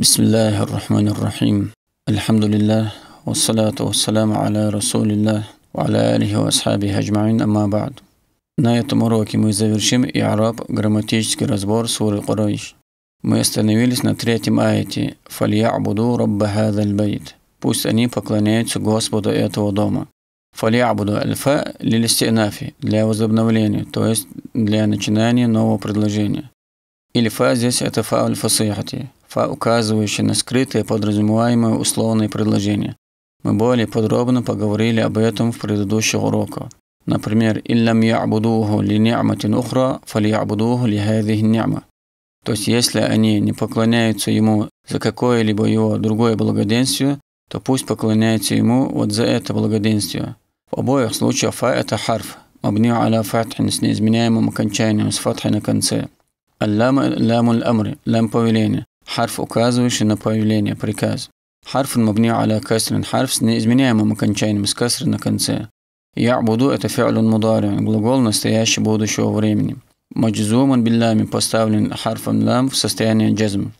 بسم الله الرحمن الرحيم الحمد لله والصلاة والسلام على رسول الله وعلى آله وأصحابه أجمعين أما بعد На этом уроке мы завершим Иараб, грамматический разбор суры Курайш. Мы остановились на третьем аяте «Фальябуду рабба хазаль бейт» «Пусть они поклоняются Господу этого дома». «Фальябуду альфа лилистинафи» для возобновления, то есть для начинания нового предложения. Или «фа» здесь это «фа аль фасихати», указывающие на скрытые подразумеваемые условные предложения. Мы более подробно поговорили об этом в предыдущих уроках. Например, «Иллам ябудуху ли ни'матин ухра, фали ябудуху ли хадих То есть, если они не поклоняются ему за какое-либо его другое благоденствие, то пусть поклоняются ему вот за это благоденствие. В обоих случаях «фа» – это харф, мабни аля фатхин с неизменяемым окончанием, с фатхи на конце. «Аллама лямуль амри» – лям повеления. Харф, указывающий на появление, приказ. Харф мабни аля касрин. Харф с неизменяемым окончанием с касры на конце. Я буду это фиалун мударин, глагол настоящего будущего времени. Маджзуман биллями поставлен харфом лам в состоянии джазм.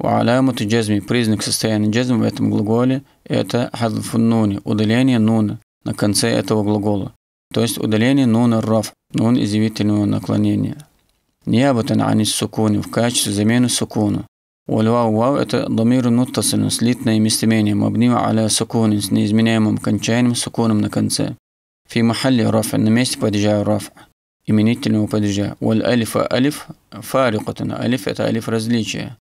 Уалямут джазми, признак состояния джазм в этом глаголе – это хадфун нуни, удаление нуна на конце этого глагола. То есть удаление нуна раф, нун изъявительного наклонения. не об этом они сукуни в качестве замены сукуна. والواو واو ضمير متصل слитное местоимение مبني على سكون с неизменяемым кончанием سكون на конце في محل رفع на месте падежа رفع именительного падежа والألف ألف فارقة ألف это ألف различия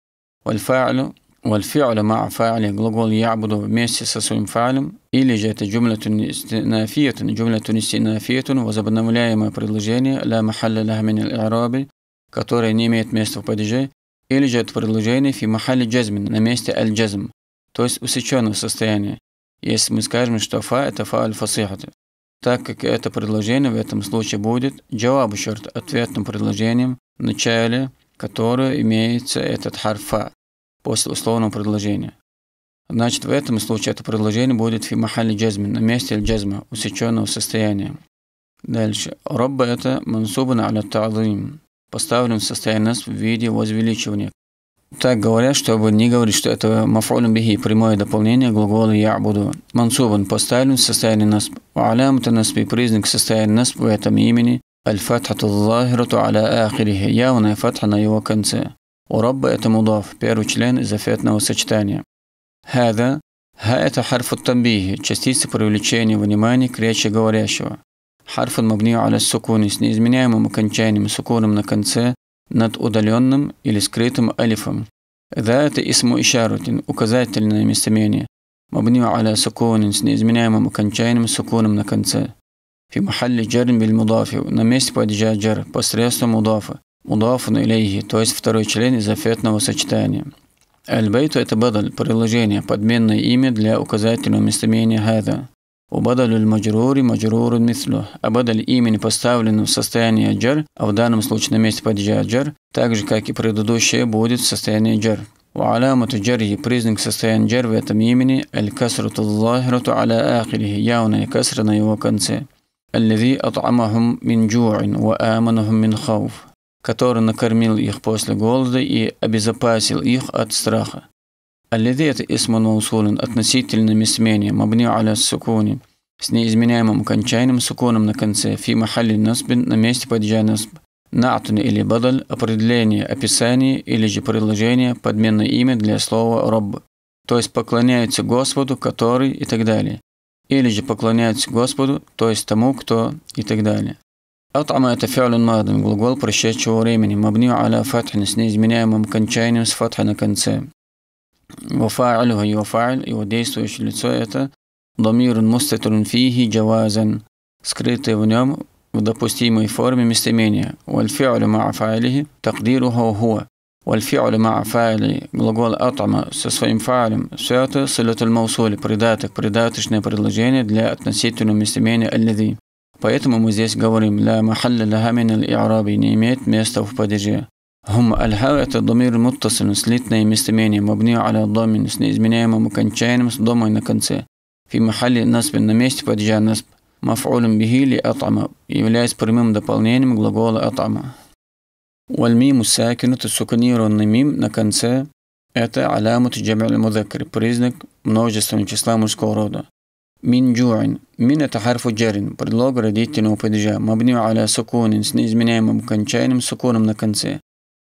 والفاعل والفعل مع فاعله глагол يعبد вместе со своим фа'лем или же это جملة استئنافية جملة استئنافية возобновляемое предложение لا محل لها من الإعراب которое не имеет места в падеже Или же от предложений фи махали джазмин, на месте аль-джазм, то есть усеченного состояния, если мы скажем, что фа – это фа аль-фасихата. Так как это предложение в этом случае будет джавабу шарт, ответным предложением, в начале которое имеется этот харфа после условного предложения. Значит, в этом случае это предложение будет фи махали джазмин, на месте аль-джазма, усеченного состояния. Дальше. Робба это мансубана аля та'зим поставлен в состояние в виде возвеличивания. Так говорят, чтобы не говорить, что это мафулюн бихи, прямое дополнение глагола я буду. Мансубан поставлен в состоянии нас. Алям танаспи признак состояния нас в этом имени. Аль-фатхату захирату аля ахирихи. Явная фатха на его конце. У Рабба это мудав, первый член из афетного сочетания. Хада. Ха это харфу тамбихи, частица привлечения внимания к речи говорящего. Харф мабни аля сукуни с неизменяемым окончанием сукуном на конце над удаленным или скрытым алифом. Да, это исму ишарутин, указательное местоимение. Мабни аля сукунин с неизменяемым окончанием сукуном на конце. في محل جر мудафи на месте падежа جر посредством мудафа мудафун илейхи, то есть второй член из афетного сочетания. Аль-бейту – это бадаль, приложение, подменное имя для указательного местоимения хада. وبدل المجرور مجرور مثله, а бадаль имени поставлен в состоянии джар, а в данном случае на месте падежа джар, так же, как и предыдущее, будет в состоянии джар. وعلامة جره признак состояния جر в этом имени الكسرة الظاهرة على آخره явная касра на его конце الذي мин من جوع وآمنهم мин хауф, который накормил их после голода и обезопасил их от страха Аллиды – это исмун маусулин, относительным смене, мабни аля сукуни, с неизменяемым окончанием суконом на конце, фи махалли насбин, на месте падежа насб. Наатун или бадаль – определение, описание или же предложение, подменное имя для слова «роб», то есть поклоняется Господу, который и так далее. Или же поклоняется Господу, то есть тому, кто и так далее. Атама – это фиалин мадам, глагол прошедшего времени, мабни аля фатхин с неизменяемым кончанием с фатха на конце. وفاعل وفاعل هي وفاعله يفاعل يوديستويش لتسويتا ضمير مستتر فيه جوازا سكريت ونوم ودبوستيمي فورمي مستمينيا والفعل مع فاعله تقديره هو والفعل مع فاعل глагол أطعم со своим فاعلем سويته صلة الموصول بريداتك بريداتشное предложение для относительного местоимения الذي Поэтому мы здесь говорим «Ля махалля лахамин аль-Иараби» не имеет места в هم الhavajte domir muttasil s litnajem местоимением мабни аля домин с неизменяемым окончанием с домой на конце. Фи махали насбин на месте падежа насб. Мафулем бихили атама являясь прямым дополнением глагола атама. Вальмиму сакинут суканированный мим на конце это алямут джамиль мудакр, признак множественного числа мужского рода. Мин джуин. Мин это харфу джарин, предлог родительного падежа, мабни аля сукунин с неизменяемым окончанием сукуном на конце.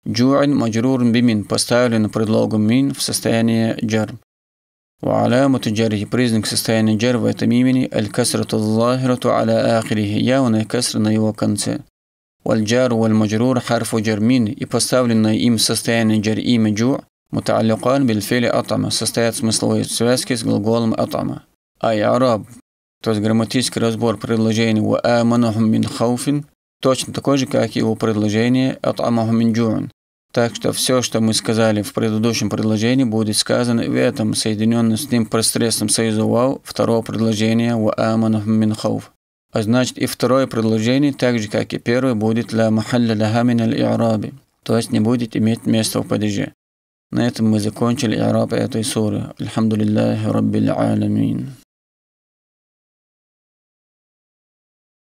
جوعن مجرور بمن поставлен предлогом من в состояние جر وعلامة جره признак состояния جر в этом имени الكسرة الظاهرة على آخره явная كسر на его конце. والجار والمجرور حرف جر من и поставленное им состояние جر имя جوع متعلقان بالفعل أطعم состоят смысловой связки с глаголом أطعم. أي عرب то есть грамматический разбор предложений وآمنهم من خوف точно такой же, как его предложение от Амахаминджурн. Так что все, что мы сказали в предыдущем предложении, будет сказано в этом, соединенном с ним посредством союза вау второго предложения у аманах минхауф». А значит, и второе предложение, так же, как и первое, будет для махалля лаха мин аль то есть не будет иметь места в падеже. На этом мы закончили Ираб этой суры. Альхамдулиллахи Раббиль аламин.